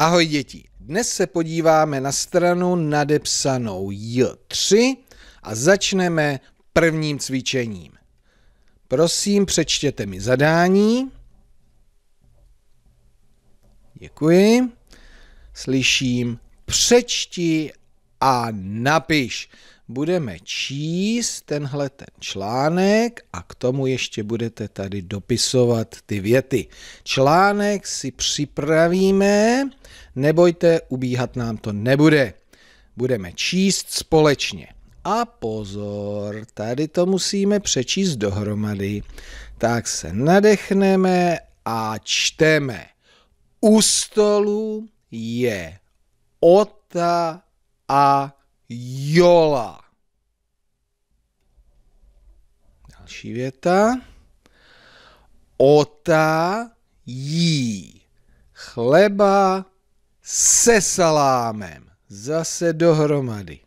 Ahoj děti, dnes se podíváme na stranu nadepsanou J3 a začneme prvním cvičením. Prosím, přečtěte mi zadání. Děkuji. Slyším přečti a napiš budeme číst tenhle ten článek a k tomu ještě budete tady dopisovat ty věty. Článek si připravíme, nebojte, ubíhat nám to nebude. Budeme číst společně. A pozor, tady to musíme přečíst dohromady. Tak se nadechneme a čteme. U stolu je Ota a Jola. Další věta. Ota jí chleba se salámem. Zase dohromady.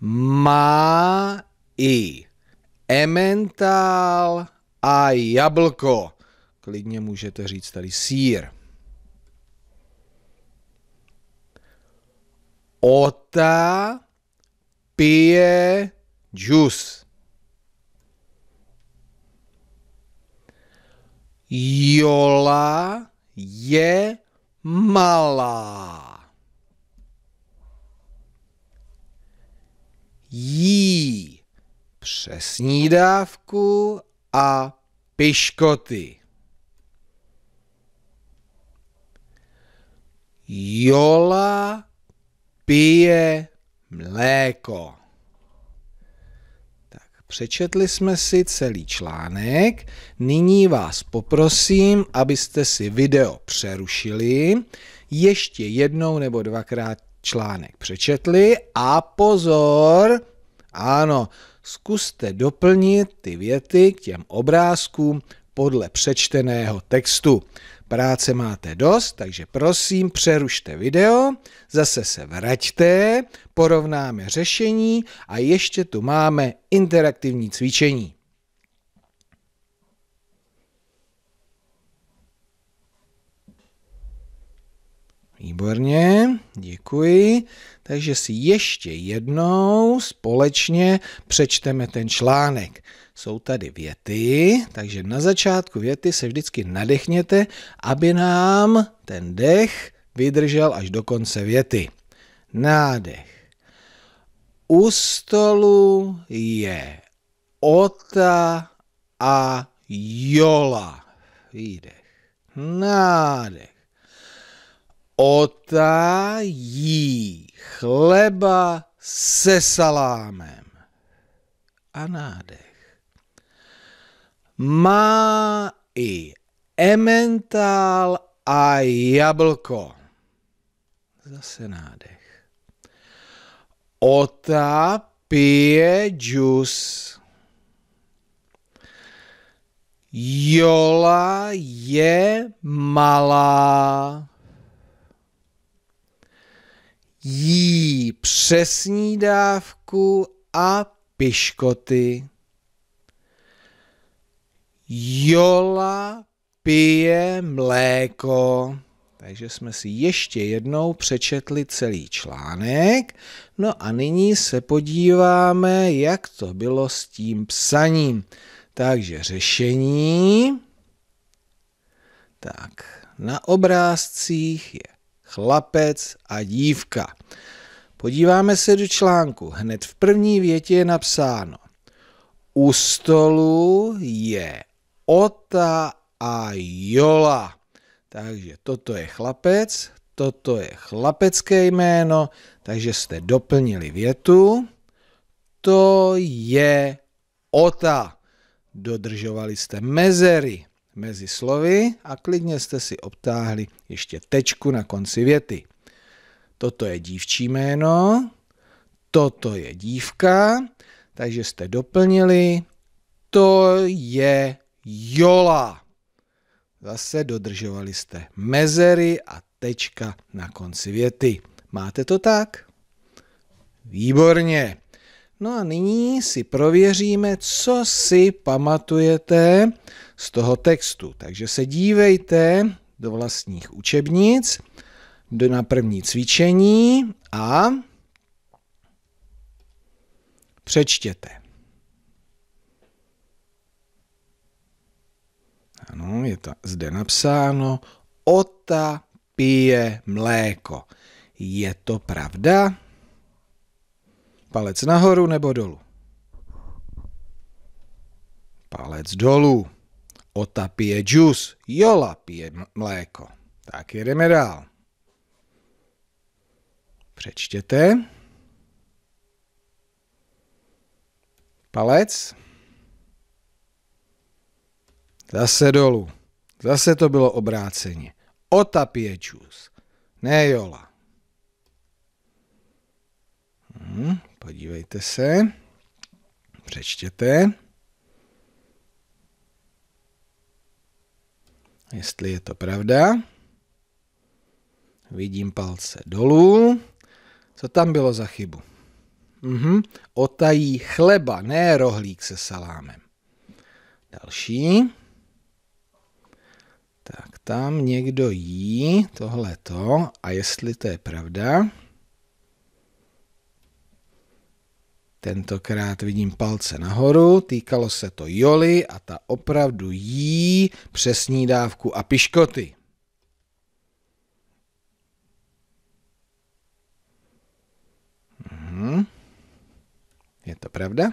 Má i ementál a jablko. Klidně můžete říct tady sír. Ota pije džus. Jola je malá. Jí přesní dávku a piškoty. Jola pije mléko. Tak, přečetli jsme si celý článek. Nyní vás poprosím, abyste si video přerušili, ještě jednou nebo dvakrát článek přečetli a pozor, ano, zkuste doplnit ty věty k těm obrázkům podle přečteného textu. Práce máte dost, takže prosím přerušte video, zase se vraťte, porovnáme řešení a ještě tu máme interaktivní cvičení. Výborně, děkuji. Takže si ještě jednou společně přečteme ten článek. Jsou tady věty, takže na začátku věty se vždycky nadechněte, aby nám ten dech vydržel až do konce věty. Nádech. U stolu je Ota a Jola. Výdech. Nádech otají chleba se salámem. A nádech. Má i ementál a jablko. Zase nádech. Ota pije džus. Jola je malá jí přesní dávku a piškoty. Jola pije mléko. Takže jsme si ještě jednou přečetli celý článek. No a nyní se podíváme, jak to bylo s tím psaním. Takže řešení. Tak, na obrázcích je chlapec a dívka. Podíváme se do článku. Hned v první větě je napsáno. U stolu je Ota a Jola. Takže toto je chlapec, toto je chlapecké jméno, takže jste doplnili větu. To je Ota. Dodržovali jste mezery mezi slovy a klidně jste si obtáhli ještě tečku na konci věty. Toto je dívčí jméno, toto je dívka, takže jste doplnili, to je Jola. Zase dodržovali jste mezery a tečka na konci věty. Máte to tak? Výborně. No a nyní si prověříme, co si pamatujete z toho textu. Takže se dívejte do vlastních učebnic, do na první cvičení a přečtěte. Ano, je to zde napsáno. Ota pije mléko. Je to pravda? Palec nahoru nebo dolů? Palec dolů. Ota pije džus, Jola pije mléko. Tak jedeme dál. Přečtěte. Palec. Zase dolů. Zase to bylo obráceně. Ota pije džus, ne Jola. Hmm, podívejte se. Přečtěte. jestli je to pravda. Vidím palce dolů. Co tam bylo za chybu? Mhm. Otají chleba, ne rohlík se salámem. Další. Tak tam někdo jí tohleto a jestli to je pravda, Tentokrát vidím palce nahoru, týkalo se to Joli a ta opravdu jí přesní dávku a piškoty. Mhm. Je to pravda?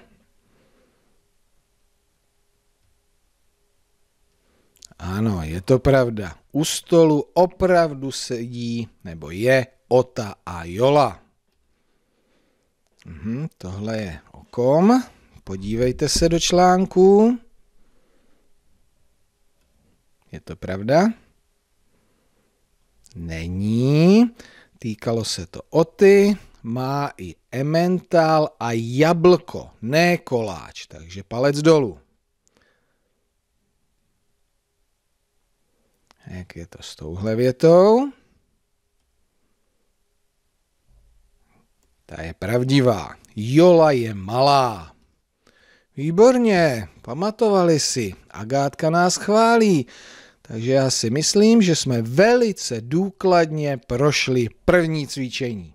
Ano, je to pravda. U stolu opravdu sedí, nebo je Ota a Jola. Mhm, tohle je o kom? Podívejte se do článku. Je to pravda? Není. Týkalo se to o ty. má i ementál a jablko, ne koláč, takže palec dolů. Jak je to s touhle větou? Ta je pravdivá. Jola je malá. Výborně, pamatovali si. Agátka nás chválí. Takže já si myslím, že jsme velice důkladně prošli první cvičení.